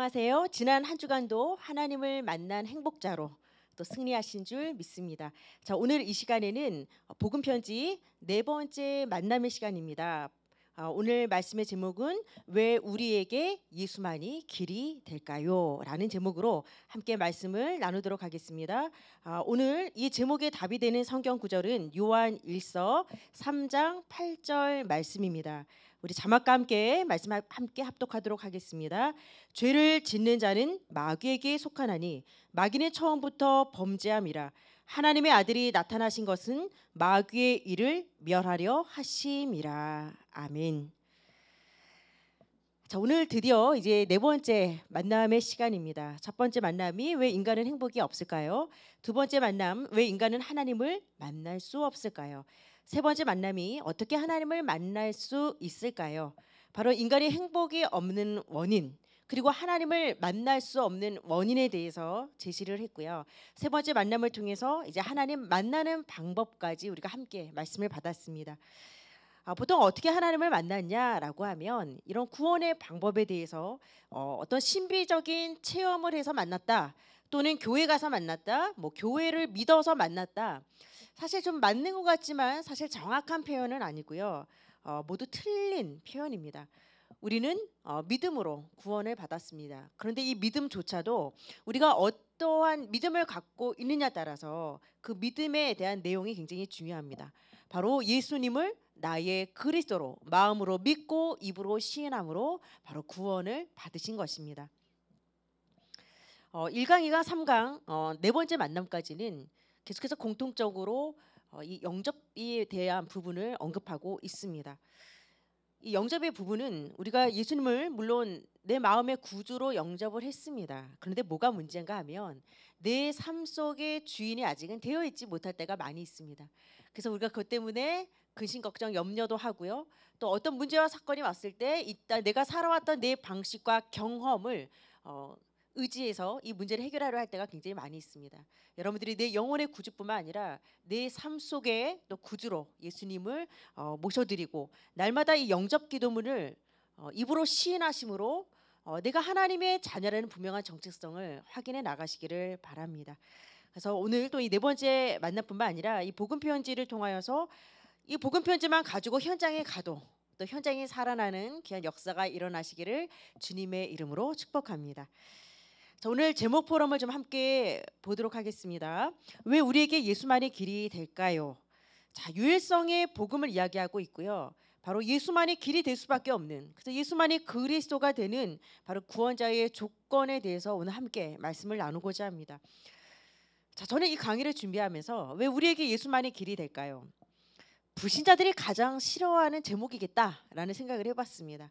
안녕하세요. 지난 한 주간도 하나님을 만난 행복자로 또 승리하신 줄 믿습니다. 자, 오늘 이 시간에는 복음 편지 네 번째 만남의 시간입니다. 아, 오늘 말씀의 제목은 왜 우리에게 예수만이 길이 될까요? 라는 제목으로 함께 말씀을 나누도록 하겠습니다. 아, 오늘 이 제목에 답이 되는 성경 구절은 요한 1서 3장 8절 말씀입니다. 우리 자막과 함께 말씀 함께 합독하도록 하겠습니다. 죄를 짓는 자는 마귀에게 속하나니 마귀는 처음부터 범죄함이라 하나님의 아들이 나타나신 것은 마귀의 일을 멸하려 하심이라. 아멘. 자, 오늘 드디어 이제 네 번째 만남의 시간입니다. 첫 번째 만남이 왜 인간은 행복이 없을까요? 두 번째 만남 왜 인간은 하나님을 만날 수 없을까요? 세 번째 만남이 어떻게 하나님을 만날 수 있을까요? 바로 인간의 행복이 없는 원인 그리고 하나님을 만날 수 없는 원인에 대해서 제시를 했고요. 세 번째 만남을 통해서 이제 하나님 만나는 방법까지 우리가 함께 말씀을 받았습니다. 아, 보통 어떻게 하나님을 만났냐라고 하면 이런 구원의 방법에 대해서 어, 어떤 신비적인 체험을 해서 만났다 또는 교회 가서 만났다 뭐 교회를 믿어서 만났다 사실 좀 맞는 것 같지만 사실 정확한 표현은 아니고요. 어, 모두 틀린 표현입니다. 우리는 어, 믿음으로 구원을 받았습니다. 그런데 이 믿음조차도 우리가 어떠한 믿음을 갖고 있느냐 따라서 그 믿음에 대한 내용이 굉장히 중요합니다. 바로 예수님을 나의 그리스도로 마음으로 믿고 입으로 시인함으로 바로 구원을 받으신 것입니다. 어, 1강, 2강, 3강 어, 네 번째 만남까지는 계속해서 공통적으로 어, 이 영접에 대한 부분을 언급하고 있습니다. 이 영접의 부분은 우리가 예수님을 물론 내 마음의 구주로 영접을 했습니다. 그런데 뭐가 문제인가 하면 내 삶 속의 주인이 아직은 되어 있지 못할 때가 많이 있습니다. 그래서 우리가 그것 때문에 근심 걱정 염려도 하고요. 또 어떤 문제와 사건이 왔을 때 이따 내가 살아왔던 내 방식과 경험을 어, 의지해서 이 문제를 해결하려 할 때가 굉장히 많이 있습니다. 여러분들이 내 영혼의 구주뿐만 아니라 내 삶 속에 또 구주로 예수님을 어, 모셔드리고 날마다 이 영접 기도문을 어, 입으로 시인하심으로 어, 내가 하나님의 자녀라는 분명한 정체성을 확인해 나가시기를 바랍니다. 그래서 오늘 또 이 네 번째 만남뿐만 아니라 이 복음 편지를 통하여서 이 복음 편지만 가지고 현장에 가도 또 현장이 살아나는 귀한 역사가 일어나시기를 주님의 이름으로 축복합니다. 자, 오늘 제목 포럼을 좀 함께 보도록 하겠습니다. 왜 우리에게 예수만이 길이 될까요? 자, 유일성의 복음을 이야기하고 있고요. 바로 예수만이 길이 될 수밖에 없는 그래서 예수만이 그리스도가 되는 바로 구원자의 조건에 대해서 오늘 함께 말씀을 나누고자 합니다. 자, 저는 이 강의를 준비하면서 왜 우리에게 예수만이 길이 될까요? 불신자들이 가장 싫어하는 제목이겠다라는 생각을 해봤습니다.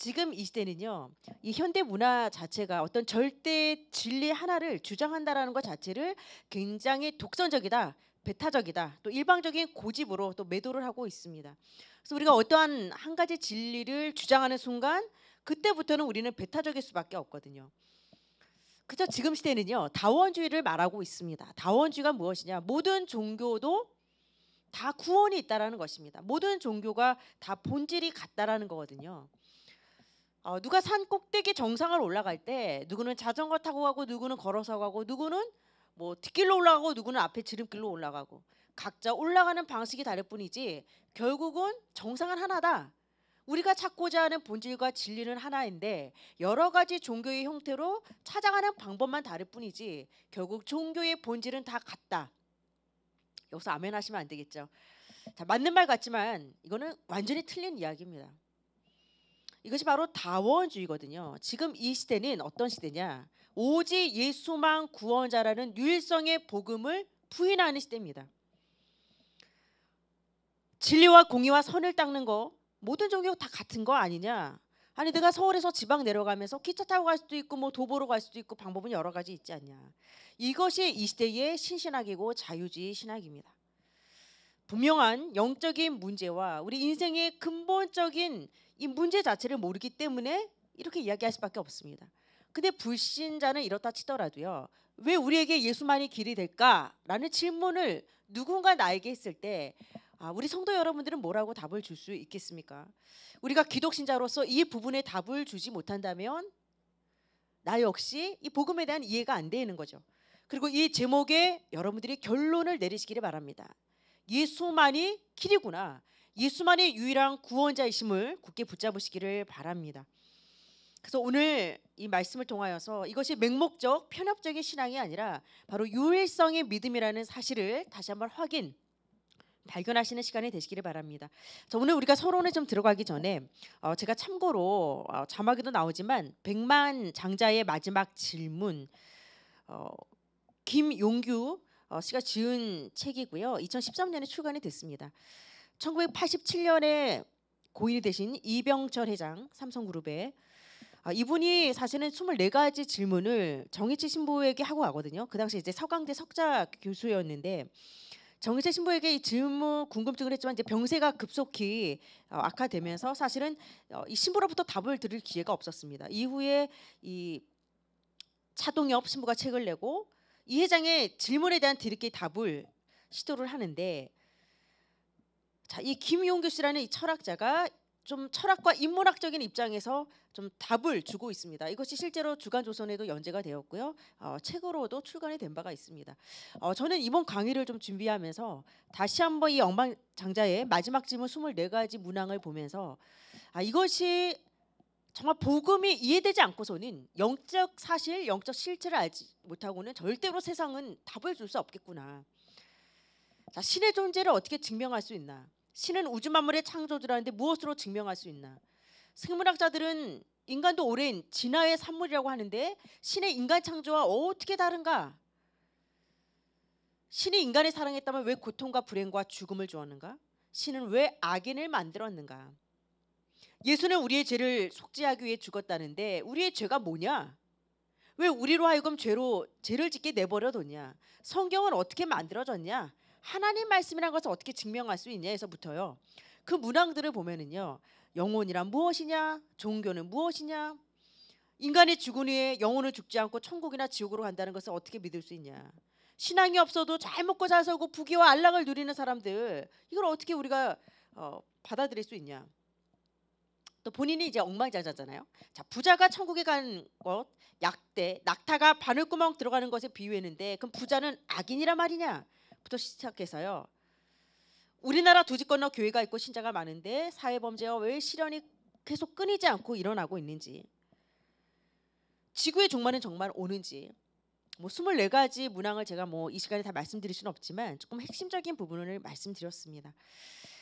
지금 이 시대는요, 이 현대 문화 자체가 어떤 절대 진리 하나를 주장한다라는 것 자체를 굉장히 독선적이다, 배타적이다, 또 일방적인 고집으로 또 매도를 하고 있습니다. 그래서 우리가 어떠한 한 가지 진리를 주장하는 순간 그때부터는 우리는 배타적일 수밖에 없거든요. 그저 지금 시대는요 다원주의를 말하고 있습니다. 다원주의가 무엇이냐? 모든 종교도 다 구원이 있다라는 것입니다. 모든 종교가 다 본질이 같다라는 거거든요. 어, 누가 산 꼭대기 정상을 올라갈 때 누구는 자전거 타고 가고 누구는 걸어서 가고 누구는 뭐 뒷길로 올라가고 누구는 앞에 지름길로 올라가고 각자 올라가는 방식이 다를 뿐이지 결국은 정상은 하나다. 우리가 찾고자 하는 본질과 진리는 하나인데 여러 가지 종교의 형태로 찾아가는 방법만 다를 뿐이지 결국 종교의 본질은 다 같다. 여기서 아멘 하시면 안 되겠죠. 자, 맞는 말 같지만 이거는 완전히 틀린 이야기입니다. 이것이 바로 다원주의거든요. 지금 이 시대는 어떤 시대냐? 오직 예수만 구원자라는 유일성의 복음을 부인하는 시대입니다. 진리와 공의와 선을 닦는 거 모든 종교 다 같은 거 아니냐? 아니 내가 서울에서 지방 내려가면서 기차 타고 갈 수도 있고 뭐 도보로 갈 수도 있고 방법은 여러 가지 있지 않냐. 이것이 이 시대의 신신학이고 자유주의 신학입니다. 분명한 영적인 문제와 우리 인생의 근본적인 이 문제 자체를 모르기 때문에 이렇게 이야기할 수밖에 없습니다. 근데 불신자는 이렇다 치더라도요. 왜 우리에게 예수만이 길이 될까라는 질문을 누군가 나에게 했을 때 아, 우리 성도 여러분들은 뭐라고 답을 줄 수 있겠습니까? 우리가 기독신자로서 이 부분에 답을 주지 못한다면 나 역시 이 복음에 대한 이해가 안 되는 거죠. 그리고 이 제목에 여러분들이 결론을 내리시기를 바랍니다. 예수만이 길이구나. 예수만의 유일한 구원자이심을 굳게 붙잡으시기를 바랍니다. 그래서 오늘 이 말씀을 통하여서 이것이 맹목적 편협적인 신앙이 아니라 바로 유일성의 믿음이라는 사실을 다시 한번 확인 발견하시는 시간이 되시기를 바랍니다. 자, 오늘 우리가 서론에 좀 들어가기 전에 어, 제가 참고로 어, 자막에도 나오지만 백만 장자의 마지막 질문 어, 김용규 어, 씨가 지은 책이고요. 2013년에 출간이 됐습니다. 1987년에 고인이 되신 이병철 회장 삼성그룹에 아, 이분이 사실은 24가지 질문을 정희채 신부에게 하고 가거든요. 그 당시 이제 서강대 석자 교수였는데 정희채 신부에게 이 질문 궁금증을 했지만 이제 병세가 급속히 어, 악화되면서 사실은 어, 이 신부로부터 답을 드릴 기회가 없었습니다. 이후에 이 차동엽 신부가 책을 내고 이 회장의 질문에 대한 뒤늦기 답을 시도를 하는데 자, 이 김용규 씨라는 이 철학자가 좀 철학과 인문학적인 입장에서 좀 답을 주고 있습니다. 이것이 실제로 주간조선에도 연재가 되었고요. 어, 책으로도 출간이 된 바가 있습니다. 어, 저는 이번 강의를 좀 준비하면서 다시 한번 이 엉망장자의 마지막 질문 24가지 문항을 보면서 아, 이것이 정말 복음이 이해되지 않고서는 영적 사실, 영적 실체를 알지 못하고는 절대로 세상은 답을 줄 수 없겠구나. 자, 신의 존재를 어떻게 증명할 수 있나? 신은 우주 만물의 창조주라는데 무엇으로 증명할 수 있나? 생물학자들은 인간도 오랜 진화의 산물이라고 하는데 신의 인간 창조와 어떻게 다른가? 신이 인간을 사랑했다면 왜 고통과 불행과 죽음을 주었는가? 신은 왜 악인을 만들었는가? 예수는 우리의 죄를 속죄하기 위해 죽었다는데 우리의 죄가 뭐냐? 왜 우리로 하여금 죄로 죄를 짓게 내버려 뒀냐? 성경은 어떻게 만들어졌냐? 하나님 말씀이라는 것을 어떻게 증명할 수 있냐에서부터요. 그 문항들을 보면은요. 영혼이란 무엇이냐? 종교는 무엇이냐? 인간이 죽은 후에 영혼을 죽지 않고 천국이나 지옥으로 간다는 것을 어떻게 믿을 수 있냐? 신앙이 없어도 잘 먹고 잘 살고 부귀와 안락을 누리는 사람들 이걸 어떻게 우리가 어, 받아들일 수 있냐? 또 본인이 이제 엉망자자잖아요. 자 부자가 천국에 간 것, 약대 낙타가 바늘구멍 들어가는 것에 비유했는데 그럼 부자는 악인이란 말이냐? 부터 시작해서요. 우리나라 두지 건너 교회가 있고 신자가 많은데 사회 범죄와 왜 실현이 계속 끊이지 않고 일어나고 있는지 지구의 종말은 정말 오는지 뭐 24가지 문항을 제가 뭐 이 시간에 다 말씀드릴 수는 없지만 조금 핵심적인 부분을 말씀드렸습니다.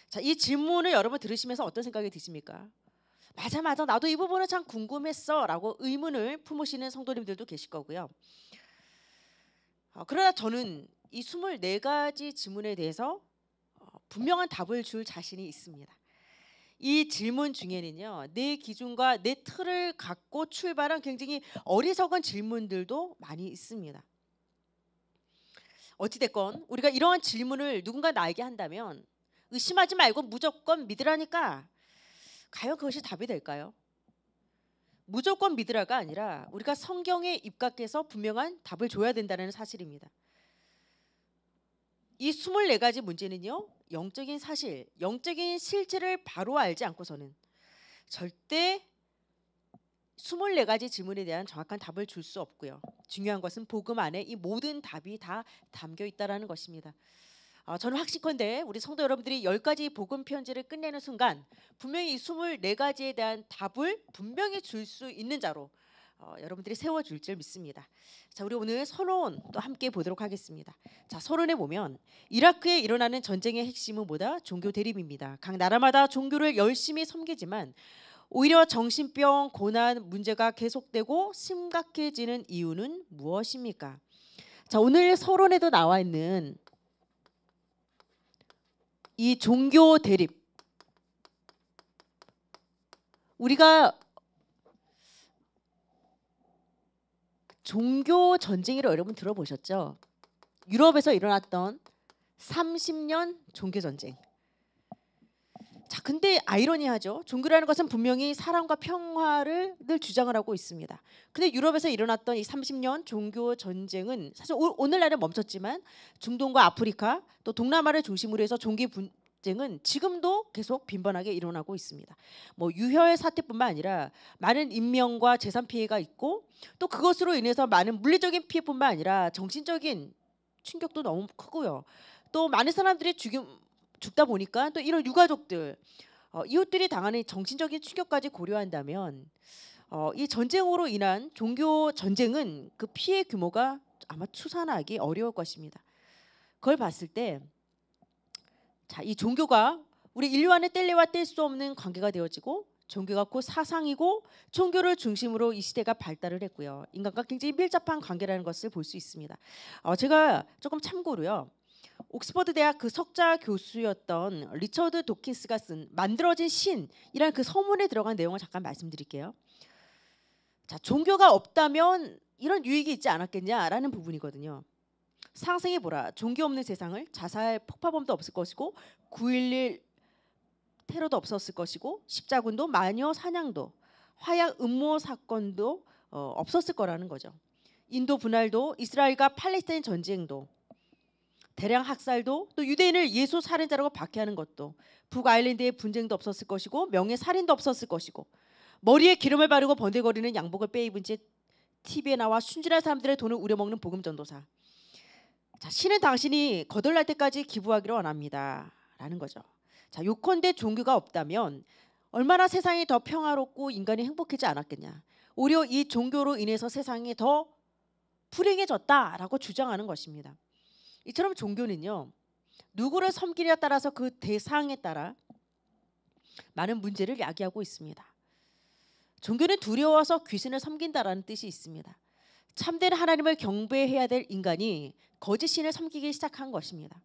자, 이 질문을 여러분 들으시면서 어떤 생각이 드십니까? 맞아 맞아 나도 이 부분은 참 궁금했어라고 의문을 품으시는 성도님들도 계실 거고요. 어, 그러나 저는 이 24가지 질문에 대해서 어, 분명한 답을 줄 자신이 있습니다. 이 질문 중에는요. 내 기준과 내 틀을 갖고 출발한 굉장히 어리석은 질문들도 많이 있습니다. 어찌됐건 우리가 이러한 질문을 누군가 나에게 한다면 의심하지 말고 무조건 믿으라니까 과연 그것이 답이 될까요? 무조건 믿으라가 아니라 우리가 성경에 입각해서 분명한 답을 줘야 된다는 사실입니다. 이 24가지 문제는요. 영적인 사실, 영적인 실체를 바로 알지 않고서는 절대 24가지 질문에 대한 정확한 답을 줄 수 없고요. 중요한 것은 복음 안에 이 모든 답이 다 담겨 있다라는 것입니다. 어, 저는 확실컨대 우리 성도 여러분들이 10가지 복음 편지를 끝내는 순간 분명히 이 24가지에 대한 답을 분명히 줄 수 있는 자로 어, 여러분들이 세워줄 줄 믿습니다. 자, 우리 오늘 서론 또 함께 보도록 하겠습니다. 자, 서론에 보면 이라크에 일어나는 전쟁의 핵심은 뭐다? 종교 대립입니다. 각 나라마다 종교를 열심히 섬기지만 오히려 정신병, 고난 문제가 계속되고 심각해지는 이유는 무엇입니까? 자, 오늘 서론에도 나와 있는 이 종교 대립 우리가 종교 전쟁이라고 여러분 들어보셨죠? 유럽에서 일어났던 30년 종교 전쟁. 자, 근데 아이러니하죠. 종교라는 것은 분명히 사랑과 평화를 늘 주장을 하고 있습니다. 근데 유럽에서 일어났던 이 30년 종교 전쟁은 사실 오, 늘날은 멈췄지만 중동과 아프리카 또 동남아를 중심으로 해서 종교, 분, 쟁은 지금도 계속 빈번하게 일어나고 있습니다. 뭐 유혈 사태뿐만 아니라 많은 인명과 재산 피해가 있고 또 그것으로 인해서 많은 물리적인 피해뿐만 아니라 정신적인 충격도 너무 크고요. 또 많은 사람들이 죽임 죽다 보니까 또 이런 유가족들 어, 이웃들이 당하는 정신적인 충격까지 고려한다면 어, 이 전쟁으로 인한 종교 전쟁은 그 피해 규모가 아마 추산하기 어려울 것입니다. 그걸 봤을 때 자, 이 종교가 우리 인류 안에 뗄래와 뗄 수 없는 관계가 되어지고 종교가 곧 사상이고 종교를 중심으로 이 시대가 발달을 했고요. 인간과 굉장히 밀접한 관계라는 것을 볼 수 있습니다. 어, 제가 조금 참고로요. 옥스퍼드 대학 그 석자 교수였던 리처드 도킨스가 쓴 만들어진 신이라는 그 서문에 들어간 내용을 잠깐 말씀드릴게요. 자, 종교가 없다면 이런 유익이 있지 않았겠냐라는 부분이거든요. 상생해 보라. 종교 없는 세상을 자살 폭파범도 없을 것이고 9.11 테러도 없었을 것이고 십자군도 마녀 사냥도 화약 음모 사건도 어, 없었을 거라는 거죠. 인도 분할도 이스라엘과 팔레스타인 전쟁도 대량 학살도 또 유대인을 예수 살인자라고 박해하는 것도 북아일랜드의 분쟁도 없었을 것이고 명예 살인도 없었을 것이고 머리에 기름을 바르고 번데거리는 양복을 빼입은 채 TV에 나와 순진한 사람들의 돈을 우려먹는 복음 전도사 자, 신은 당신이 거덜날 때까지 기부하기를 원합니다라는 거죠. 자, 요컨대 종교가 없다면 얼마나 세상이 더 평화롭고 인간이 행복하지 않았겠냐. 오히려 이 종교로 인해서 세상이 더 불행해졌다라고 주장하는 것입니다. 이처럼 종교는요. 누구를 섬기냐에 따라서 그 대상에 따라 많은 문제를 야기하고 있습니다. 종교는 두려워서 귀신을 섬긴다라는 뜻이 있습니다. 참된 하나님을 경배해야 될 인간이 거짓 신을 섬기기 시작한 것입니다.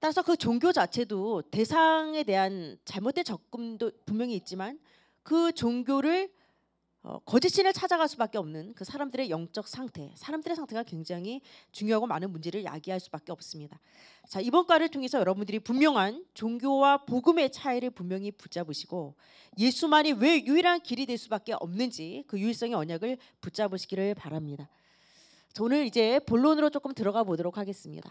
따라서 그 종교 자체도 대상에 대한 잘못된 접근도 분명히 있지만 그 종교를 어, 거짓신을 찾아갈 수밖에 없는 그 사람들의 영적 상태, 사람들의 상태가 굉장히 중요하고 많은 문제를 야기할 수밖에 없습니다. 자 이번 과를 통해서 여러분들이 분명한 종교와 복음의 차이를 분명히 붙잡으시고 예수만이 왜 유일한 길이 될 수밖에 없는지 그 유일성의 언약을 붙잡으시기를 바랍니다. 자, 오늘 이제 본론으로 조금 들어가 보도록 하겠습니다.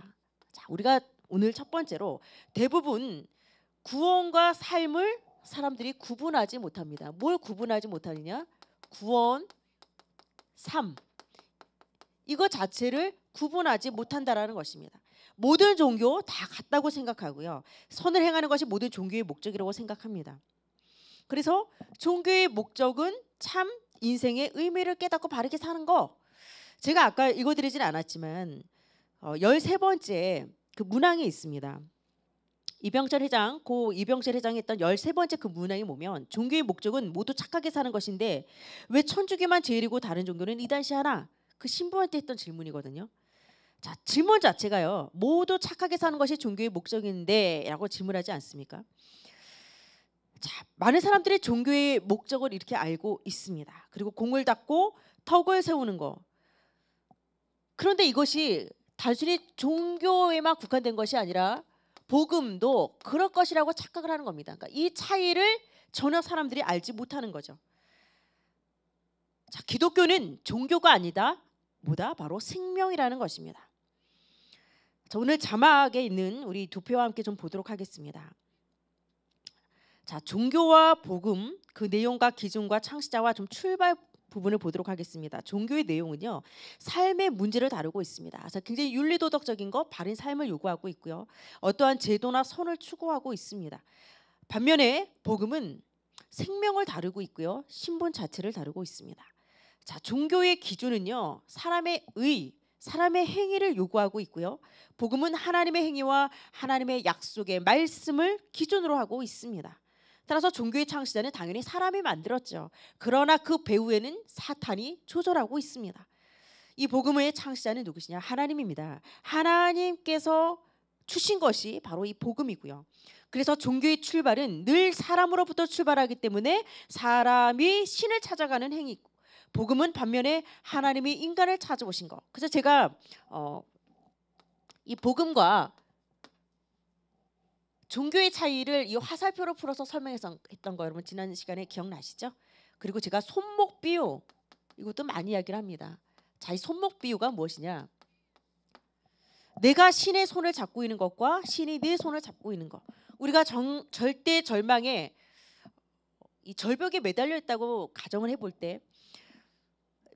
자 우리가 오늘 첫 번째로 대부분 구원과 삶을 사람들이 구분하지 못합니다. 뭘 구분하지 못하느냐? 구원, 삶 이거 자체를 구분하지 못한다라는 것입니다. 모든 종교 다 같다고 생각하고요. 선을 행하는 것이 모든 종교의 목적이라고 생각합니다. 그래서 종교의 목적은 참 인생의 의미를 깨닫고 바르게 사는 거. 제가 아까 읽어드리진 않았지만 어, 열세 번째그 문항에 있습니다. 이병철 회장, 고 이병철 회장이 했던 열세 번째그 문항에 보면 종교의 목적은 모두 착하게 사는 것인데 왜 천주교만 제일이고 다른 종교는 이단시 하나? 그 신부한테 했던 질문이거든요. 자, 질문 자체가요. 모두 착하게 사는 것이 종교의 목적인데 라고 질문하지 않습니까? 자, 많은 사람들이 종교의 목적을 이렇게 알고 있습니다. 그리고 공을 닦고 턱을 세우는 거. 그런데 이것이 단순히 종교에만 국한된 것이 아니라 복음도 그럴 것이라고 착각을 하는 겁니다. 그러니까 이 차이를 전혀 사람들이 알지 못하는 거죠. 자, 기독교는 종교가 아니다. 뭐다? 바로 생명이라는 것입니다. 자, 오늘 자막에 있는 우리 도표와 함께 좀 보도록 하겠습니다. 자, 종교와 복음 그 내용과 기준과 창시자와 좀 출발 부분을 보도록 하겠습니다. 종교의 내용은요. 삶의 문제를 다루고 있습니다. 그래서 굉장히 윤리도덕적인 것, 바른 삶을 요구하고 있고요. 어떠한 제도나 선을 추구하고 있습니다. 반면에 복음은 생명을 다루고 있고요. 신분 자체를 다루고 있습니다. 자, 종교의 기준은요. 사람의 의, 사람의 행위를 요구하고 있고요. 복음은 하나님의 행위와 하나님의 약속의 말씀을 기준으로 하고 있습니다. 따라서 종교의 창시자는 당연히 사람이 만들었죠. 그러나 그 배후에는 사탄이 조절하고 있습니다. 이 복음의 창시자는 누구시냐? 하나님입니다. 하나님께서 주신 것이 바로 이 복음이고요. 그래서 종교의 출발은 늘 사람으로부터 출발하기 때문에 사람이 신을 찾아가는 행위고 복음은 반면에 하나님이 인간을 찾아오신 것. 그래서 제가 어, 이 복음과 종교의 차이를 이 화살표로 풀어서 설명했던 거 여러분 지난 시간에 기억나시죠? 그리고 제가 손목 비유 이것도 많이 이야기를 합니다. 자, 이 손목 비유가 무엇이냐? 내가 신의 손을 잡고 있는 것과 신이 내 네 손을 잡고 있는 것. 우리가 정, 절대 절망에 이 절벽에 매달려 있다고 가정을 해볼 때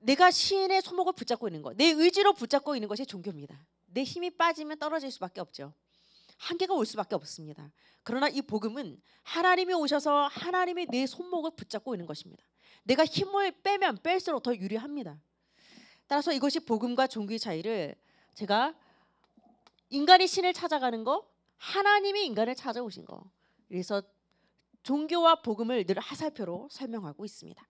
내가 신의 손목을 붙잡고 있는 것, 내 의지로 붙잡고 있는 것이 종교입니다. 내 힘이 빠지면 떨어질 수밖에 없죠. 한계가 올 수밖에 없습니다. 그러나 이 복음은 하나님이 오셔서 하나님이 내 손목을 붙잡고 있는 것입니다. 내가 힘을 빼면 뺄수록 더 유리합니다. 따라서 이것이 복음과 종교의 차이를 제가 인간이 신을 찾아가는 거, 하나님이 인간을 찾아오신 거. 그래서 종교와 복음을 늘 하살표로 설명하고 있습니다.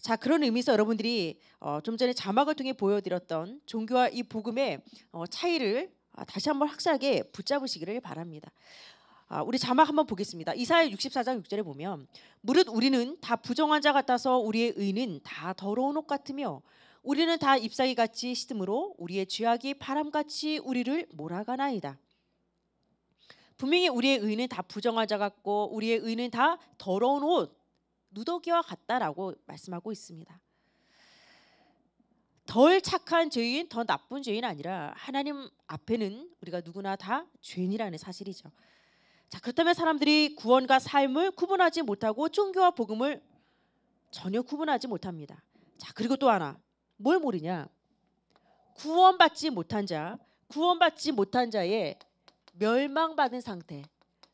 자 그런 의미에서 여러분들이 어, 좀 전에 자막을 통해 보여드렸던 종교와 이 복음의 어, 차이를 아, 다시 한번 확실하게 붙잡으시기를 바랍니다. 아, 우리 자막 한번 보겠습니다. 이사야 64장 6절에 보면 무릇 우리는 다 부정한 자 같아서 우리의 의는 다 더러운 옷 같으며 우리는 다 잎사귀 같이 시듬으로 우리의 죄악이 바람같이 우리를 몰아가나이다. 분명히 우리의 의는 다 부정한 자 같고 우리의 의는 다 더러운 옷 누더기와 같다라고 말씀하고 있습니다. 덜 착한 죄인, 더 나쁜 죄인 아니라 하나님 앞에는 우리가 누구나 다 죄인이라는 사실이죠. 자, 그렇다면 사람들이 구원과 삶을 구분하지 못하고 종교와 복음을 전혀 구분하지 못합니다. 자, 그리고 또 하나. 뭘 모르냐? 구원받지 못한 자, 구원받지 못한 자의 멸망받은 상태,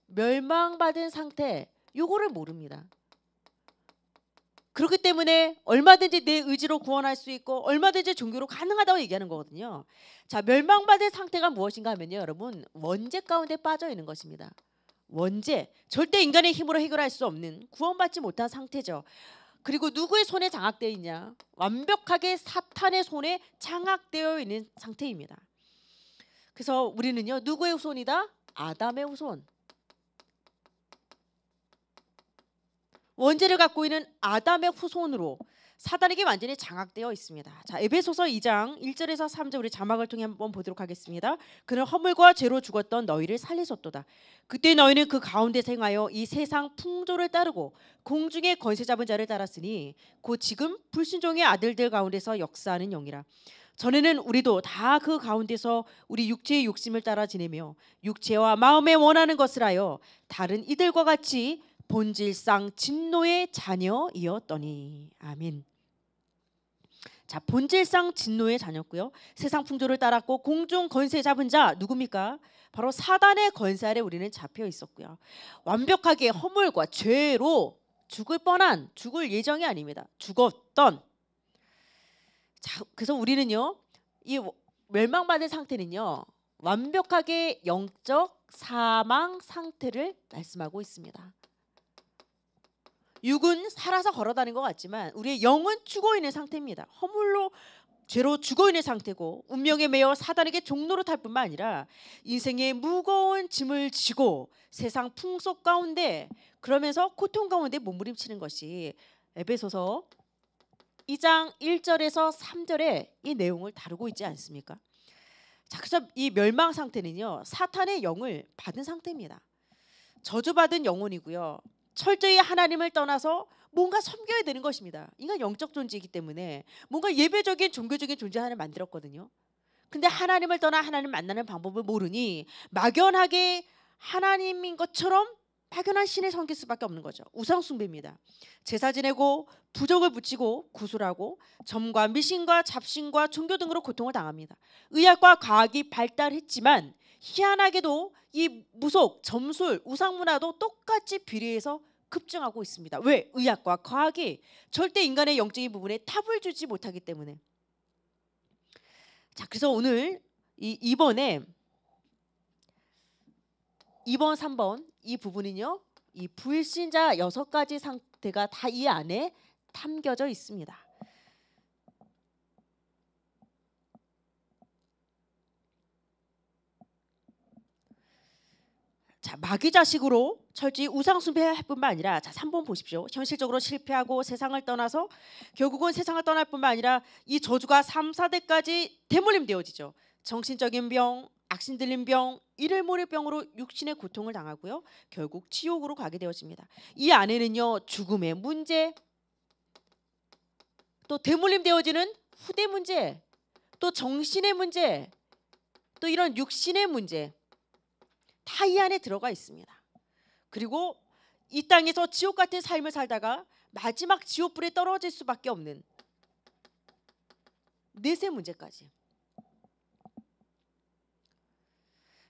멸망받은 상태 요거를 모릅니다. 그렇기 때문에 얼마든지 내 의지로 구원할 수 있고 얼마든지 종교로 가능하다고 얘기하는 거거든요. 자, 멸망받을 상태가 무엇인가 하면요, 여러분 원죄 가운데 빠져 있는 것입니다. 원죄, 절대 인간의 힘으로 해결할 수 없는 구원받지 못한 상태죠. 그리고 누구의 손에 장악되어 있냐? 완벽하게 사탄의 손에 장악되어 있는 상태입니다. 그래서 우리는요, 누구의 후손이다? 아담의 후손. 원죄를 갖고 있는 아담의 후손으로 사단에게 완전히 장악되어 있습니다. 자, 에베소서 2장 1절에서 3절 우리 자막을 통해 한번 보도록 하겠습니다. 그는 허물과 죄로 죽었던 너희를 살리셨도다. 그때 너희는 그 가운데 생하여 이 세상 풍조를 따르고 공중의 권세 잡은 자를 따랐으니 곧 지금 불순종의 아들들 가운데서 역사하는 영이라. 전에는 우리도 다 그 가운데서 우리 육체의 욕심을 따라 지내며 육체와 마음에 원하는 것을 하여 다른 이들과 같이 본질상 진노의 자녀이었더니 아멘. 자, 본질상 진노의 자녀고요. 세상 풍조를 따랐고 공중 권세 잡은 자 누굽니까? 바로 사단의 권세아래 우리는 잡혀 있었고요. 완벽하게 허물과 죄로 죽을 뻔한 죽을 예정이 아닙니다. 죽었던 자, 그래서 우리는요. 이 멸망받은 상태는요. 완벽하게 영적 사망 상태를 말씀하고 있습니다. 육은 살아서 걸어다닌 것 같지만 우리의 영은 죽어 있는 상태입니다. 허물로 죄로 죽어 있는 상태고 운명에 매여 사단에게 종로로 탈 뿐만 아니라 인생의 무거운 짐을 지고 세상 풍속 가운데 그러면서 고통 가운데 몸부림치는 것이 에베소서 2장 1절에서 3절에 이 내용을 다루고 있지 않습니까? 자, 그래서 이 멸망 상태는요. 사탄의 영을 받은 상태입니다. 저주받은 영혼이고요. 철저히 하나님을 떠나서 뭔가 섬겨야 되는 것입니다. 인간 영적 존재이기 때문에 뭔가 예배적인 종교적인 존재 하나를 만들었거든요. 근데 하나님을 떠나 하나님 만나는 방법을 모르니 막연하게 하나님인 것처럼 막연한 신을 섬길 수밖에 없는 거죠. 우상 숭배입니다. 제사 지내고 부적을 붙이고 구술하고 점과 미신과 잡신과 종교 등으로 고통을 당합니다. 의학과 과학이 발달했지만 희한하게도 이 무속, 점술, 우상 문화도 똑같이 비례해서 급증하고 있습니다. 왜? 의학과 과학이 절대 인간의 영적인 부분에 탑을 주지 못하기 때문에. 자, 그래서 오늘 이 이번에 2번, 3번 이 부분은요. 이 불신자 여섯 가지 상태가 다 이 안에 담겨져 있습니다. 자, 마귀 자식으로 철저히 우상 숭배뿐만 할 아니라 자, 3번 보십시오. 현실적으로 실패하고 세상을 떠나서 결국은 세상을 떠날 뿐만 아니라 이 저주가 3, 4대까지 대물림 되어지죠. 정신적인 병, 악신 들린 병, 이를 모를 병으로 육신의 고통을 당하고요. 결국 지옥으로 가게 되어집니다. 이 안에는요. 죽음의 문제, 또 대물림 되어지는 후대 문제, 또 정신의 문제, 또 이런 육신의 문제, 다이 안에 들어가 있습니다. 그리고 이 땅에서 지옥 같은 삶을 살다가 마지막 지옥불에 떨어질 수밖에 없는 내세 문제까지.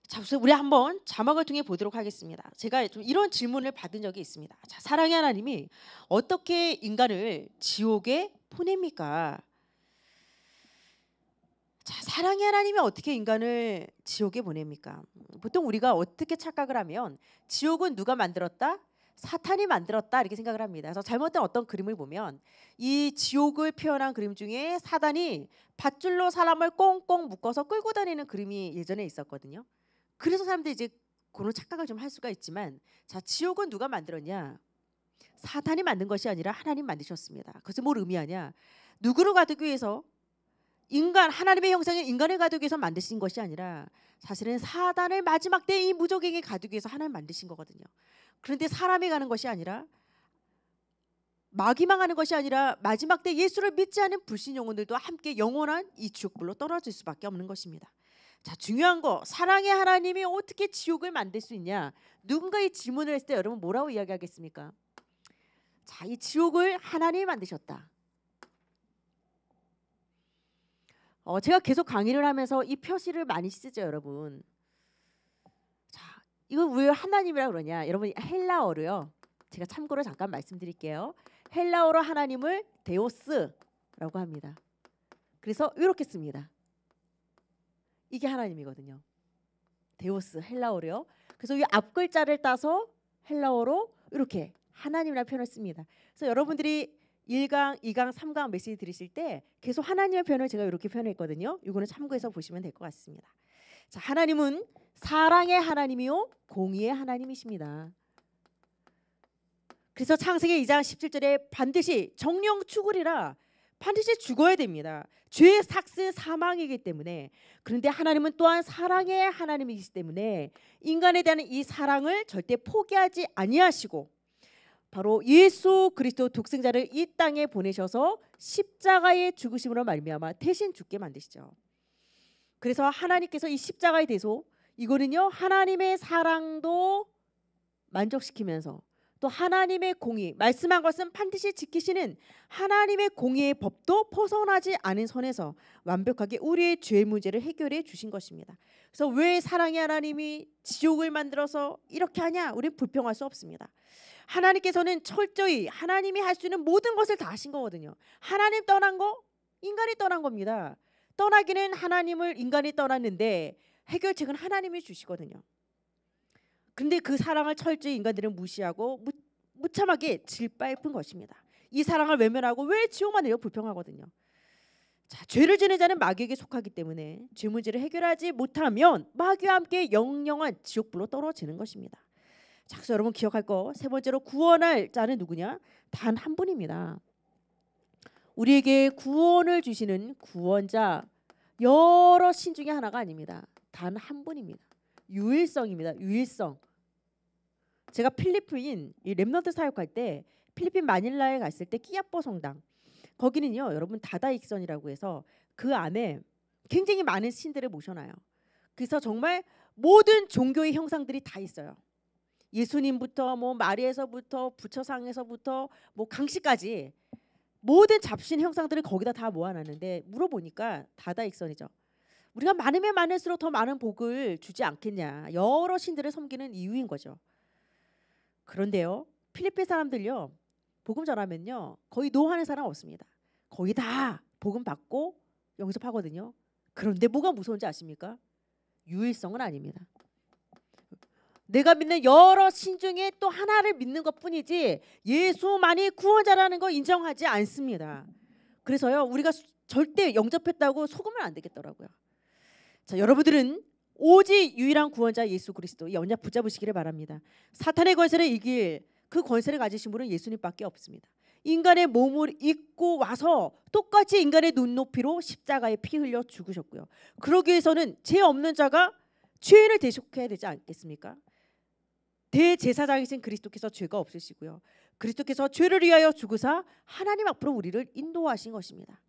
자, 우선 우리 한번 자막을 통해 보도록 하겠습니다. 제가 좀 이런 질문을 받은 적이 있습니다. 자, 사랑의 하나님이 어떻게 인간을 지옥에 보냅니까? 자, 사랑의 하나님이 어떻게 인간을 지옥에 보냅니까? 보통 우리가 어떻게 착각을 하면 지옥은 누가 만들었다? 사탄이 만들었다 이렇게 생각을 합니다. 그래서 잘못된 어떤 그림을 보면 이 지옥을 표현한 그림 중에 사단이 밧줄로 사람을 꽁꽁 묶어서 끌고 다니는 그림이 예전에 있었거든요. 그래서 사람들이 이제 그런 착각을 좀 할 수가 있지만 자 지옥은 누가 만들었냐? 사탄이 만든 것이 아니라 하나님 만드셨습니다. 그것이 뭘 의미하냐? 누구를 가두기 위해서 인간 하나님의 형상인 인간을 가두기 위해서 만드신 것이 아니라 사실은 사단을 마지막 때 이 무적에게 가두기 위해서 하나님 만드신 거거든요. 그런데 사람이 가는 것이 아니라 마귀만 가는 것이 아니라 마지막 때 예수를 믿지 않은 불신 영혼들도 함께 영원한 이 지옥불로 떨어질 수밖에 없는 것입니다. 자 중요한 거 사랑의 하나님이 어떻게 지옥을 만들 수 있냐 누군가의 질문을 했을 때 여러분 뭐라고 이야기하겠습니까? 자 이 지옥을 하나님이 만드셨다. 어, 제가 계속 강의를 하면서 이 표시를 많이 쓰죠, 여러분. 자, 이건왜 하나님이라 그러냐? 여러분 헬라어로요. 제가 참고로 잠깐 말씀드릴게요. 헬라어로 하나님을 데오스라고 합니다. 그래서 이렇게 씁니다. 이게 하나님이거든요. 데오스 헬라어로요. 그래서 이 앞 글자를 따서 헬라어로 이렇게 하나님이라는 표현을 씁니다. 그래서 여러분들이 1강2강3강 메시지 드리실때 계속 하나님의 표현을 제가 이렇게 표현했거든요. 이거는 참고해서 보시면 될 것 같습니다. 자, 하나님은 사랑의 하나님이요 공의의 하나님이십니다. 그래서 창세기 2장 17절에 반드시 정령 죽으리라 반드시 죽어야 됩니다. 죄의 삭스 사망이기 때문에 그런데 하나님은 또한 사랑의 하나님이기 때문에 인간에 대한 이 사랑을 절대 포기하지 아니하시고 바로 예수 그리스도 독생자를 이 땅에 보내셔서 십자가의 죽으심으로 말미암아 대신 죽게 만드시죠. 그래서 하나님께서 이 십자가에 대해서 이거는요 하나님의 사랑도 만족시키면서 또 하나님의 공의 말씀한 것은 반드시 지키시는 하나님의 공의의 법도 포선하지 않은 선에서 완벽하게 우리의 죄 문제를 해결해 주신 것입니다. 그래서 왜 사랑의 하나님이 지옥을 만들어서 이렇게 하냐? 우리 불평할 수 없습니다. 하나님께서는 철저히 하나님이 할 수 있는 모든 것을 다 하신 거거든요. 하나님 떠난 거 인간이 떠난 겁니다. 떠나기는 하나님을 인간이 떠났는데 해결책은 하나님이 주시거든요. 근데 그 사랑을 철저히 인간들은 무시하고 무, 무참하게 질밟은 것입니다. 이 사랑을 외면하고 왜 지옥만 내려 불평하거든요. 자, 죄를 지는 자는 마귀에게 속하기 때문에 죄 문제를 해결하지 못하면 마귀와 함께 영영한 지옥불로 떨어지는 것입니다. 자, 여러분 기억할 거 세 번째로 구원할 자는 누구냐? 단 한 분입니다. 우리에게 구원을 주시는 구원자 여러 신 중에 하나가 아닙니다. 단 한 분입니다. 유일성입니다. 유일성. 제가 필리핀 이 랩너드 사역할 때 필리핀 마닐라에 갔을 때 끼아뽀 성당 거기는요 여러분 다다익선이라고 해서 그 안에 굉장히 많은 신들을 모셔놔요. 그래서 정말 모든 종교의 형상들이 다 있어요. 예수님부터 뭐 마리에서부터 부처상에서부터 뭐 강씨까지 모든 잡신 형상들을 거기다 다 모아놨는데 물어보니까 다다익선이죠. 우리가 많으면 많을수록 더 많은 복을 주지 않겠냐. 여러 신들을 섬기는 이유인 거죠. 그런데요. 필리핀 사람들요. 복음 전하면요. 거의 노하는 사람 없습니다. 거의 다 복음 받고 영접하거든요. 그런데 뭐가 무서운지 아십니까? 유일성은 아닙니다. 내가 믿는 여러 신 중에 또 하나를 믿는 것뿐이지 예수만이 구원자라는 걸 인정하지 않습니다. 그래서요 우리가 절대 영접했다고 속으면 안 되겠더라고요. 자 여러분들은 오직 유일한 구원자 예수 그리스도 이 언약 붙잡으시기를 바랍니다. 사탄의 권세를 이길 그 권세를 가지신 분은 예수님밖에 없습니다. 인간의 몸을 입고 와서 똑같이 인간의 눈높이로 십자가에 피 흘려 죽으셨고요. 그러기 위해서는 죄 없는 자가 죄를 대속해야 되지 않겠습니까? 대제사장이신 그리스도께서 죄가 없으시고요. 그리스도께서 죄를 위하여 죽으사 하나님 앞으로 우리를 인도하신 것입니다.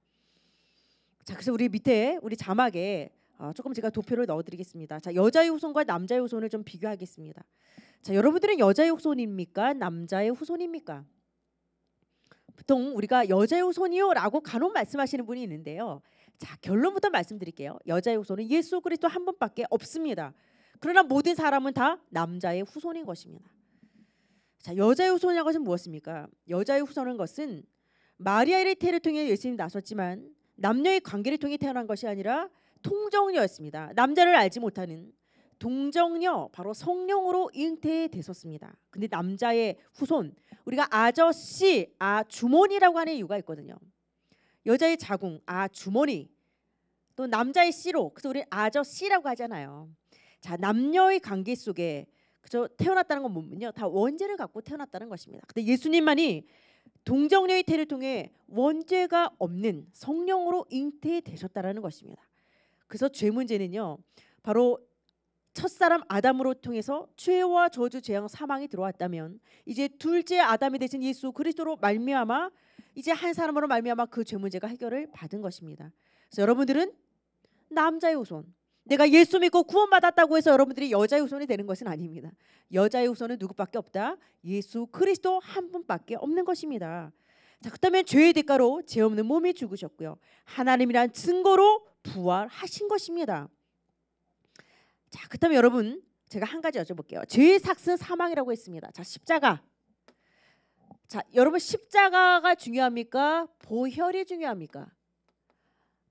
자, 그래서 우리 밑에 우리 자막에 어, 조금 제가 도표를 넣어드리겠습니다. 자, 여자의 후손과 남자의 후손을 좀 비교하겠습니다. 자, 여러분들은 여자의 후손입니까? 남자의 후손입니까? 보통 우리가 여자의 후손이요라고 간혹 말씀하시는 분이 있는데요. 자, 결론부터 말씀드릴게요. 여자의 후손은 예수 그리스도 한 분밖에 없습니다. 그러나 모든 사람은 다 남자의 후손인 것입니다. 자, 여자의 후손이라는 것은 무엇입니까? 여자의 후손인 것은 마리아의 태를 통해 예수님 나섰지만 남녀의 관계를 통해 태어난 것이 아니라 통정녀였습니다. 남자를 알지 못하는 동정녀 바로 성령으로 잉태되었습니다. 근데 남자의 후손 우리가 아저씨 아 주머니라고 하는 이유가 있거든요. 여자의 자궁 아 주머니 또 남자의 씨로 그래서 우리 아저씨라고 하잖아요. 자 남녀의 관계 속에 그저 태어났다는 건 뭐면요 다 원죄를 갖고 태어났다는 것입니다. 근데 예수님만이 동정녀의 태를 통해 원죄가 없는 성령으로 잉태되셨다라는 것입니다. 그래서 죄 문제는요 바로 첫사람 아담으로 통해서 죄와 저주 재앙 사망이 들어왔다면 이제 둘째 아담이 되신 예수 그리스도로 말미암아 이제 한 사람으로 말미암아 그 죄 문제가 해결을 받은 것입니다. 그래서 여러분들은 남자의 후손 내가 예수 믿고 구원받았다고 해서 여러분들이 여자의 후손이 되는 것은 아닙니다. 여자의 후손은 누구밖에 없다? 예수 그리스도 한 분밖에 없는 것입니다. 자, 그다음에 죄의 대가로 죄 없는 몸이 죽으셨고요. 하나님이란 증거로 부활하신 것입니다. 자, 그다음에 여러분 제가 한 가지 여쭤볼게요. 죄의 삭은 사망이라고 했습니다. 자, 십자가. 자, 여러분 십자가가 중요합니까? 보혈이 중요합니까?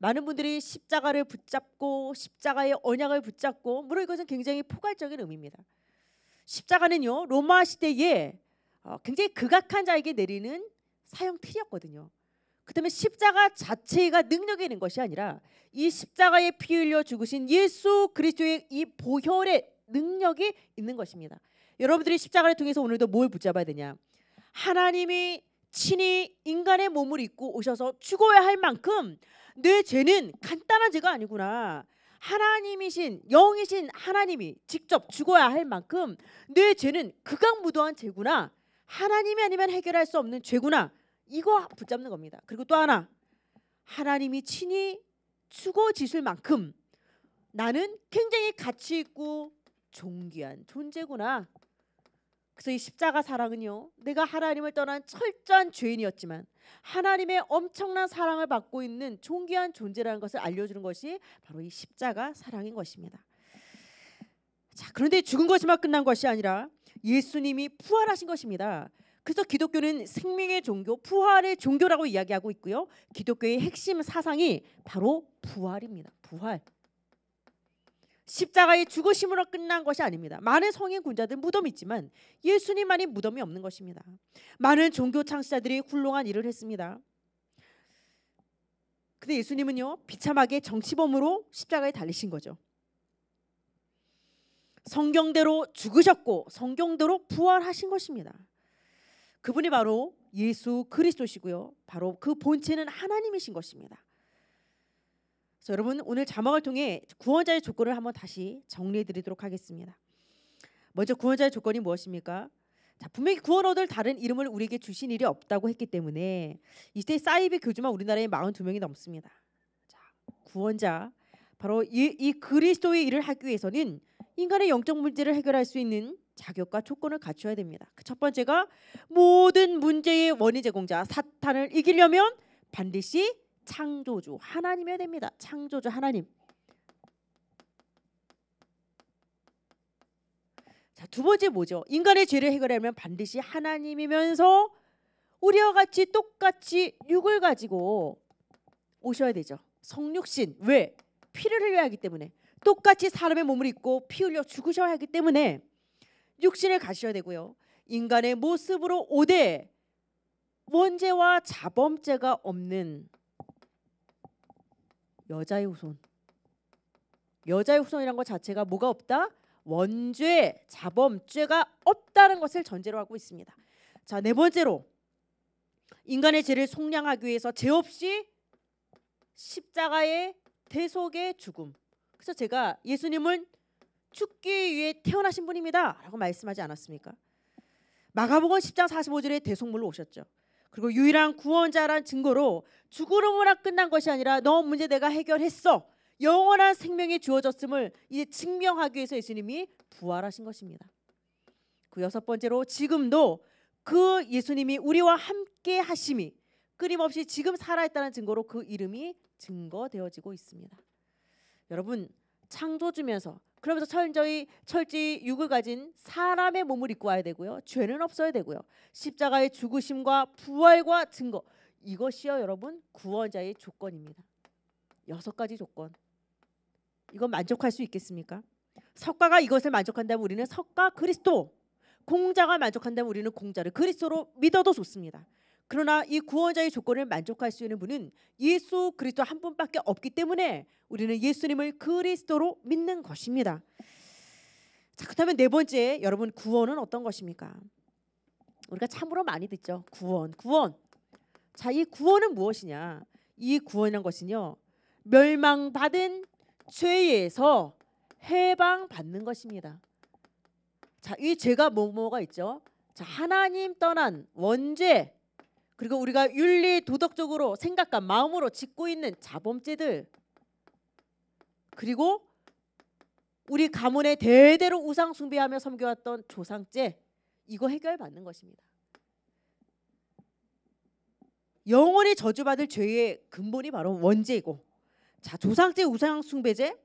많은 분들이 십자가를 붙잡고 십자가의 언약을 붙잡고 물론 이것은 굉장히 포괄적인 의미입니다. 십자가는요 로마 시대에 어, 굉장히 극악한 자에게 내리는 사형 틀이었거든요. 그다음에 십자가 자체가 능력이 있는 것이 아니라 이 십자가에 피 흘려 죽으신 예수 그리스도의 이 보혈의 능력이 있는 것입니다. 여러분들이 십자가를 통해서 오늘도 뭘 붙잡아야 되냐? 하나님이 친히 인간의 몸을 입고 오셔서 죽어야 할 만큼 내 죄는 간단한 죄가 아니구나. 하나님이신 영이신 하나님이 직접 죽어야 할 만큼 내 죄는 극악무도한 죄구나. 하나님이 아니면 해결할 수 없는 죄구나. 이거 붙잡는 겁니다. 그리고 또 하나 하나님이 친히 죽어지실 만큼 나는 굉장히 가치 있고 존귀한 존재구나. 그래서 이 십자가 사랑은요. 내가 하나님을 떠난 철저한 죄인이었지만 하나님의 엄청난 사랑을 받고 있는 존귀한 존재라는 것을 알려주는 것이 바로 이 십자가 사랑인 것입니다. 자, 그런데 죽은 것이만 끝난 것이 아니라 예수님이 부활하신 것입니다. 그래서 기독교는 생명의 종교, 부활의 종교라고 이야기하고 있고요. 기독교의 핵심 사상이 바로 부활입니다. 부활. 십자가의 죽으심으로 끝난 것이 아닙니다. 많은 성인 군자들 무덤이 있지만 예수님 아닌 무덤이 없는 것입니다. 많은 종교 창시자들이 훌륭한 일을 했습니다. 근데 예수님은요 비참하게 정치범으로 십자가에 달리신 거죠. 성경대로 죽으셨고 성경대로 부활하신 것입니다. 그분이 바로 예수 그리스도시고요. 바로 그 본체는 하나님이신 것입니다. 그래서 여러분 오늘 자막을 통해 구원자의 조건을 한번 다시 정리해 드리도록 하겠습니다. 먼저 구원자의 조건이 무엇입니까? 자, 분명히 구원 얻을 다른 이름을 우리에게 주신 일이 없다고 했기 때문에 이때 사이비 교주만 우리나라에 42명이 넘습니다. 자, 구원자 바로 이, 이 그리스도의 일을 하기 위해서는 인간의 영적 문제를 해결할 수 있는 자격과 조건을 갖춰야 됩니다. 그첫 번째가 모든 문제의 원인 제공자 사탄을 이기려면 반드시 창조주 하나님이야 됩니다. 창조주 하나님. 자, 두 번째 뭐죠? 인간의 죄를 해결하면 반드시 하나님이면서 우리와 같이 똑같이 육을 가지고 오셔야 되죠. 성육신. 왜? 피를 흘려야 하기 때문에. 똑같이 사람의 몸을 입고 피 흘려 죽으셔야 하기 때문에 육신을 가셔야 되고요. 인간의 모습으로 오되 원죄와 자범죄가 없는 여자의 후손. 여자의 후손이란 것 자체가 뭐가 없다? 원죄, 자범죄가 없다는 것을 전제로 하고 있습니다. 자, 네 번째로 인간의 죄를 속량하기 위해서 죄 없이 십자가의 대속의 죽음. 그래서 제가 예수님은 죽기 위해 태어나신 분입니다. 라고 말씀하지 않았습니까? 마가복음 10장 45절에 대속물로 오셨죠. 그리고 유일한 구원자란 증거로 죽음으로 으 끝난 것이 아니라 너 문제 내가 해결했어. 영원한 생명이 주어졌음을 이제 증명하기 위해서 예수님이 부활하신 것입니다. 그 여섯 번째로 지금도 그 예수님이 우리와 함께 하심이 끊임없이 지금 살아있다는 증거로 그 이름이 증거되어지고 있습니다. 여러분 창조주면서 그러면서 철저히 철저히 육을 가진 사람의 몸을 입고 와야 되고요. 죄는 없어야 되고요. 십자가의 죽으심과 부활과 증거 이것이요 여러분 구원자의 조건입니다. 여섯 가지 조건. 이건 만족할 수 있겠습니까? 석가가 이것을 만족한다면 우리는 석가 그리스도, 공자가 만족한다면 우리는 공자를 그리스도로 믿어도 좋습니다. 그러나 이 구원자의 조건을 만족할 수 있는 분은 예수 그리스도 한 분밖에 없기 때문에 우리는 예수님을 그리스도로 믿는 것입니다. 자, 그렇다면 네 번째 여러분 구원은 어떤 것입니까? 우리가 참으로 많이 듣죠. 구원, 구원. 자, 이 구원은 무엇이냐? 이 구원이란 것은요. 멸망받은 죄에서 해방받는 것입니다. 자, 이 죄가 뭐뭐가 있죠? 자, 하나님 떠난 원죄, 그리고 우리가 윤리 도덕적으로 생각과 마음으로 짓고 있는 자범죄들 그리고 우리 가문에 대대로 우상 숭배하며 섬겨왔던 조상죄 이거 해결받는 것입니다. 영원히 저주받을 죄의 근본이 바로 원죄이고 자 조상죄 우상 숭배죄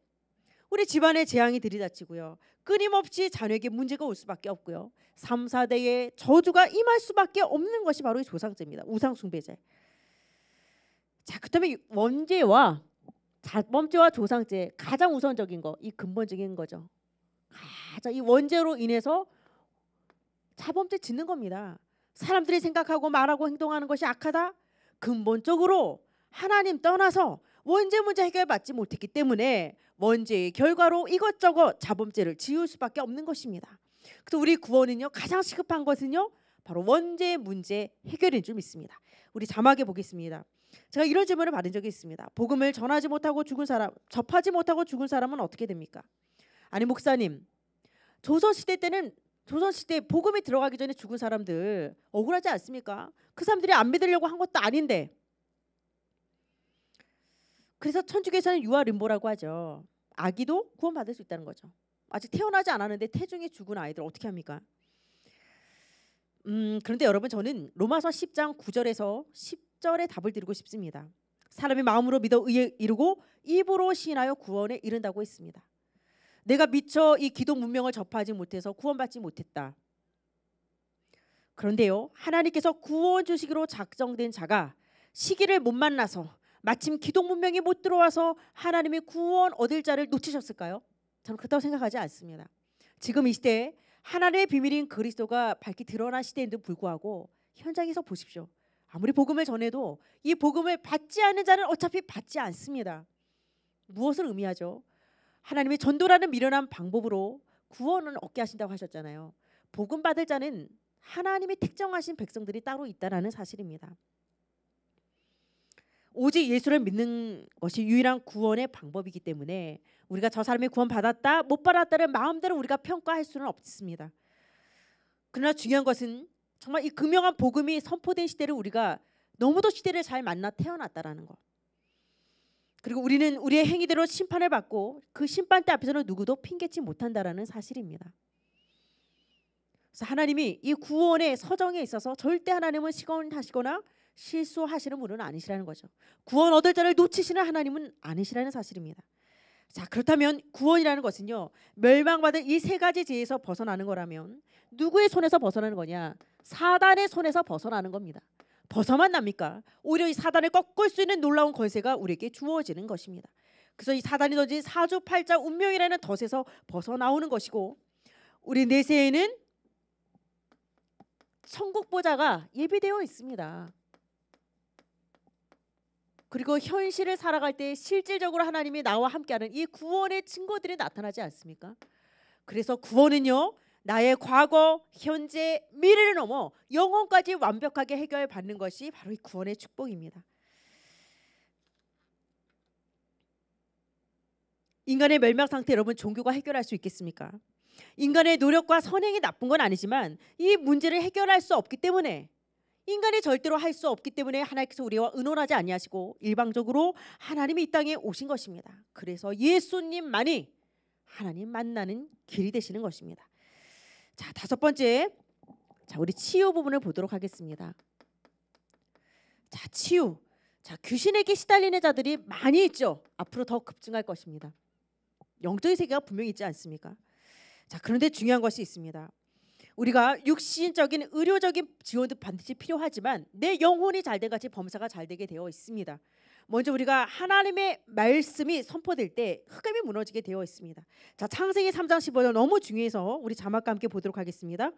우리 집안에 재앙이 들이닥치고요. 끊임없이 자녀에게 문제가 올 수밖에 없고요. 3, 4대의 저주가 임할 수밖에 없는 것이 바로 이 조상제입니다. 우상 숭배제. 자, 그다음에 원죄와 자범죄와 조상죄 가장 우선적인 거, 이 근본적인 거죠. 가장 이 원죄로 인해서 자범죄 짓는 겁니다. 사람들이 생각하고 말하고 행동하는 것이 악하다. 근본적으로 하나님 떠나서 원죄 문제 해결받지 못했기 때문에 먼지 의 결과로 이것저것 자범죄를 지을 수밖에 없는 것입니다. 그래서 우리 구원은요 가장 시급한 것은요 바로 원죄 문제 해결인 줄 믿습니다. 우리 자막에 보겠습니다. 제가 이런 질문을 받은 적이 있습니다. 복음을 전하지 못하고 죽은 사람, 접하지 못하고 죽은 사람은 어떻게 됩니까? 아니 목사님, 조선 시대 때는 조선 시대 복음이 들어가기 전에 죽은 사람들 억울하지 않습니까? 그 사람들이 안 믿으려고 한 것도 아닌데 그래서 천주교에서는 유아림보라고 하죠. 아기도 구원받을 수 있다는 거죠. 아직 태어나지 않았는데 태중에 죽은 아이들 어떻게 합니까? 음, 그런데 여러분 저는 로마서 10장 9절에서 10절에 답을 드리고 싶습니다. 사람이 마음으로 믿어 의에 이르고 입으로 신하여 구원에 이른다고 했습니다. 내가 미처 이 기도 문명을 접하지 못해서 구원받지 못했다. 그런데요. 하나님께서 구원 주시기로 작정된 자가 시기를 못 만나서 마침 기독 문명이 못 들어와서 하나님의 구원 얻을 자를 놓치셨을까요? 저는 그렇다고 생각하지 않습니다. 지금 이 시대에 하나님의 비밀인 그리스도가 밝히 드러난 시대인데도 불구하고 현장에서 보십시오. 아무리 복음을 전해도 이 복음을 받지 않는 자는 어차피 받지 않습니다. 무엇을 의미하죠? 하나님의 전도라는 미련한 방법으로 구원을 얻게 하신다고 하셨잖아요. 복음 받을 자는 하나님이 특정하신 백성들이 따로 있다라는 사실입니다. 오직 예수를 믿는 것이 유일한 구원의 방법이기 때문에 우리가 저 사람이 구원 받았다 못 받았다를 마음대로 우리가 평가할 수는 없습니다. 그러나 중요한 것은 정말 이금명한 복음이 선포된 시대를 우리가 너무도 시대를 잘 만나 태어났다라는 것. 그리고 우리는 우리의 행위대로 심판을 받고 그 심판대 앞에서는 누구도 핑계치 못한다라는 사실입니다. 그래서 하나님이 이 구원의 서정에 있어서 절대 하나님은 시건하시거나 실수하시는 분은 아니시라는 거죠. 구원 얻을 자를 놓치시는 하나님은 아니시라는 사실입니다. 자 그렇다면 구원이라는 것은요 멸망받은 이 세 가지 지에서 벗어나는 거라면 누구의 손에서 벗어나는 거냐 사단의 손에서 벗어나는 겁니다 벗어만 납니까 오히려 이 사단을 꺾을 수 있는 놀라운 권세가 우리에게 주어지는 것입니다 그래서 이 사단이 던진 사주팔자 운명이라는 덫에서 벗어나오는 것이고 우리 내세에는 천국 보좌가 예비되어 있습니다 그리고 현실을 살아갈 때 실질적으로 하나님이 나와 함께하는 이 구원의 증거들이 나타나지 않습니까? 그래서 구원은요 나의 과거, 현재, 미래를 넘어 영혼까지 완벽하게 해결받는 것이 바로 이 구원의 축복입니다. 인간의 멸망 상태 여러분 종교가 해결할 수 있겠습니까? 인간의 노력과 선행이 나쁜 건 아니지만 이 문제를 해결할 수 없기 때문에 인간이 절대로 할 수 없기 때문에 하나님께서 우리와 의논하지 아니하시고 일방적으로 하나님이 이 땅에 오신 것입니다. 그래서 예수님만이 하나님 만나는 길이 되시는 것입니다. 자, 다섯 번째. 자, 우리 치유 부분을 보도록 하겠습니다. 자, 치유. 자, 귀신에게 시달리는 자들이 많이 있죠. 앞으로 더 급증할 것입니다. 영적인 세계가 분명히 있지 않습니까? 자, 그런데 중요한 것이 있습니다. 우리가 육신적인 의료적인 지원도 반드시 필요하지만 내 영혼이 잘된 같이 범사가 잘 되게 되어 있습니다. 먼저 우리가 하나님의 말씀이 선포될 때 흑암이 무너지게 되어 있습니다. 자, 창세기 3장 15절 너무 중요해서 우리 자막과 함께 보도록 하겠습니다.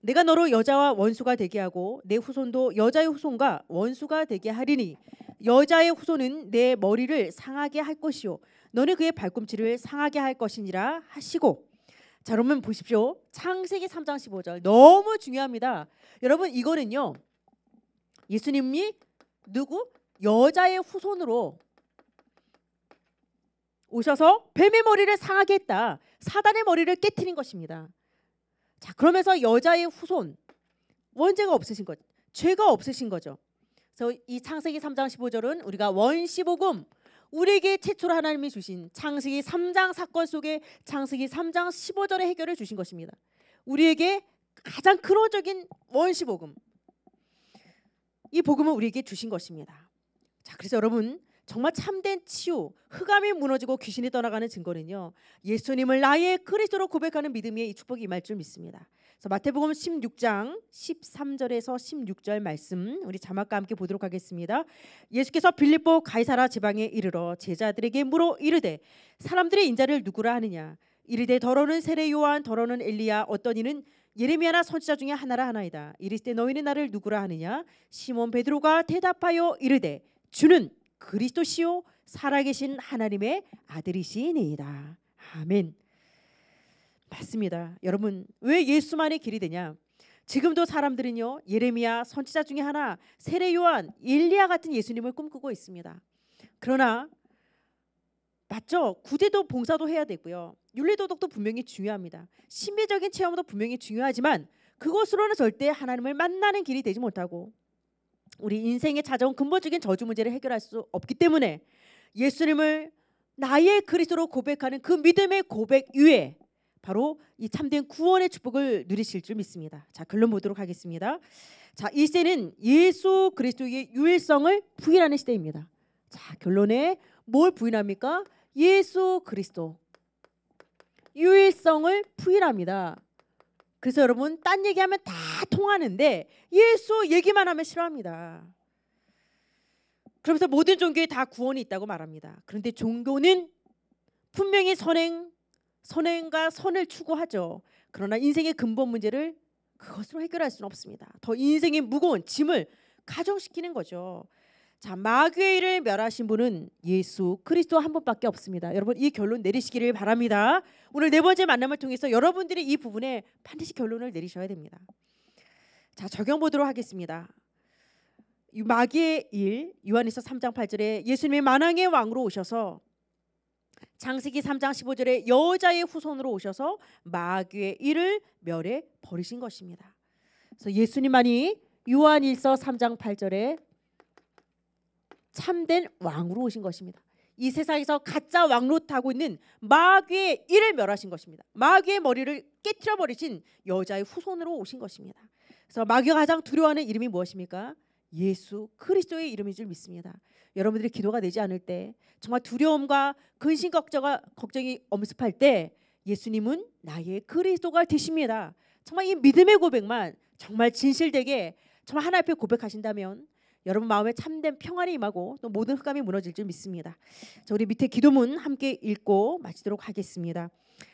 내가 너로 여자와 원수가 되게 하고 내 후손도 여자의 후손과 원수가 되게 하리니 여자의 후손은 내 머리를 상하게 할 것이요 너는 그의 발꿈치를 상하게 할 것이니라 하시고 자, 여러분 보십시오. 창세기 3장 15절. 너무 중요합니다. 여러분 이거는요. 예수님이 누구? 여자의 후손으로 오셔서 뱀의 머리를 상하게 했다. 사단의 머리를 깨뜨린 것입니다. 자, 그러면서 여자의 후손 원죄가 없으신 것, 죄가 없으신 거죠. 그래서 이 창세기 3장 15절은 우리가 원시복음 우리에게 최초로 하나님이 주신 창세기 3장 사건 속에 창세기 3장 15절의 해결을 주신 것입니다. 우리에게 가장 근원적인 원시 복음. 이 복음을 우리에게 주신 것입니다. 자, 그래서 여러분 정말 참된 치유, 흑암이 무너지고 귀신이 떠나가는 증거는요. 예수님을 나의 그리스도로 고백하는 믿음에 이 축복이 임할 줄 믿습니다. 그래서 마태복음 16장 13절에서 16절 말씀 우리 자막과 함께 보도록 하겠습니다. 예수께서 빌립보 가이사라 지방에 이르러 제자들에게 물어 이르되 사람들의 인자를 누구라 하느냐 이르되 더러는 세례 요한 더러는 엘리야 어떤 이는 예레미야나 선지자 중에 하나라 하나이다. 이르시되 너희는 나를 누구라 하느냐 시몬 베드로가 대답하여 이르되 주는 그리스도시요 살아계신 하나님의 아들이시니이다. 아멘. 맞습니다. 여러분 왜 예수만의 길이 되냐? 지금도 사람들은요 예레미야 선지자 중에 하나 세례 요한 일리아 같은 예수님을 꿈꾸고 있습니다. 그러나 맞죠? 구제도 봉사도 해야 되고요. 윤리도덕도 분명히 중요합니다. 신비적인 체험도 분명히 중요하지만 그것으로는 절대 하나님을 만나는 길이 되지 못하고 우리 인생에 찾아온 근본적인 저주 문제를 해결할 수 없기 때문에 예수님을 나의 그리스도로 고백하는 그 믿음의 고백 위에 바로 이 참된 구원의 축복을 누리실 줄 믿습니다. 자, 글로 보도록 하겠습니다. 자, 이 시대는 예수 그리스도의 유일성을 부인하는 시대입니다. 자, 결론에 뭘 부인합니까? 예수 그리스도 유일성을 부인합니다. 그래서 여러분 딴 얘기하면 다 통하는데 예수 얘기만 하면 싫어합니다. 그러면서 모든 종교에 다 구원이 있다고 말합니다. 그런데 종교는 분명히 선행 선행과 선을 추구하죠. 그러나 인생의 근본 문제를 그것으로 해결할 수는 없습니다. 더 인생의 무거운 짐을 가정시키는 거죠. 자, 마귀의 일을 멸하신 분은 예수 그리스도 한 분밖에 없습니다. 여러분 이 결론 내리시기를 바랍니다. 오늘 네 번째 만남을 통해서 여러분들이 이 부분에 반드시 결론을 내리셔야 됩니다. 자, 적용 보도록 하겠습니다. 마귀의 일요한에서 3장 8절에 예수님의 만왕의 왕으로 오셔서 장세기 3장 15절에 여자의 후손으로 오셔서 마귀의 일을 멸해 버리신 것입니다. 그래서 예수님만이 요한일서 3장 8절에 참된 왕으로 오신 것입니다. 이 세상에서 가짜 왕로타고 있는 마귀의 일을 멸하신 것입니다. 마귀의 머리를 깨뜨려 버리신 여자의 후손으로 오신 것입니다. 그래서 마귀가 가장 두려워하는 이름이 무엇입니까? 예수 그리스도의 이름인 줄 믿습니다. 여러분들이 기도가 되지 않을 때 정말 두려움과 근심 걱정과 걱정이 엄습할 때 예수님은 나의 그리스도가 되십니다. 정말 이 믿음의 고백만 정말 진실되게 정말 하나 앞에 고백하신다면 여러분 마음에 참된 평안이 임하고 또 모든 흑암이 무너질 줄 믿습니다. 자, 우리 밑에 기도문 함께 읽고 마치도록 하겠습니다.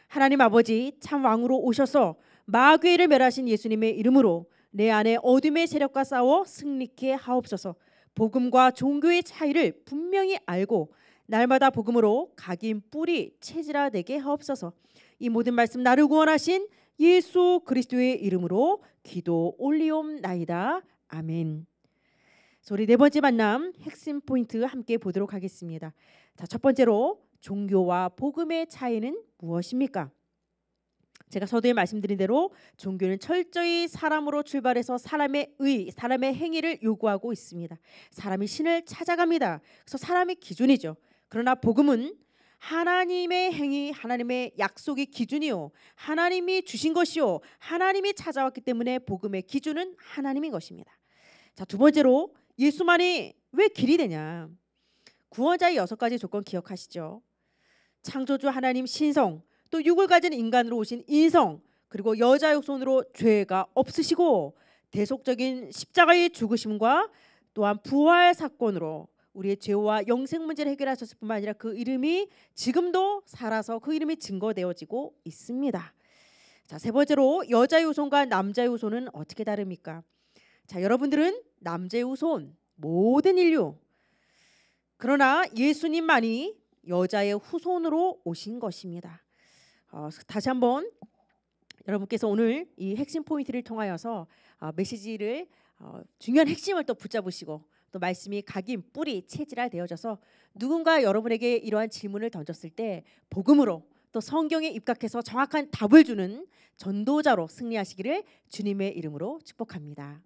하나님 아버지 참 왕으로 오셔서 마귀를 멸하신 예수님의 이름으로 내 안에 어둠의 세력과 싸워 승리케 하옵소서. 복음과 종교의 차이를 분명히 알고 날마다 복음으로 각인 뿌리 체질화되게 하옵소서. 이 모든 말씀 나를 구원하신 예수 그리스도의 이름으로 기도 올리옵나이다. 아멘. 소리네 번째 만남 핵심 포인트 함께 보도록 하겠습니다. 자, 첫 번째로 종교와 복음의 차이는 무엇입니까? 제가 서두에 말씀드린 대로 종교는 철저히 사람으로 출발해서 사람의 의, 사람의 행위를 요구하고 있습니다. 사람이 신을 찾아갑니다. 그래서 사람의 기준이죠. 그러나 복음은 하나님의 행위, 하나님의 약속의 기준이요. 하나님이 주신 것이요. 하나님이 찾아왔기 때문에 복음의 기준은 하나님인 것입니다. 자, 두 번째로 예수만이 왜 길이 되냐? 구원자의 여섯 가지 조건 기억하시죠? 창조주 하나님 신성, 또 육을 가진 인간으로 오신 인성 그리고 여자 육손으로 죄가 없으시고 대속적인 십자가의 죽으심과 또한 부활 사건으로 우리의 죄와 영생 문제를 해결하셨을 뿐만 아니라 그 이름이 지금도 살아서 그 이름이 증거되어지고 있습니다. 자, 세 번째로 여자유손과남자유손은 어떻게 다릅니까? 자, 여러분들은 남자유손 모든 인류 그러나 예수님만이 여자의 후손으로 오신 것입니다. 어, 다시 한번 여러분께서 오늘 이 핵심 포인트를 통하여서 아, 메시지를 어, 중요한 핵심을 또 붙잡으시고 또 말씀이 각인 뿌리 체질화 되어져서 누군가 여러분에게 이러한 질문을 던졌을 때 복음으로 또 성경에 입각해서 정확한 답을 주는 전도자로 승리하시기를 주님의 이름으로 축복합니다.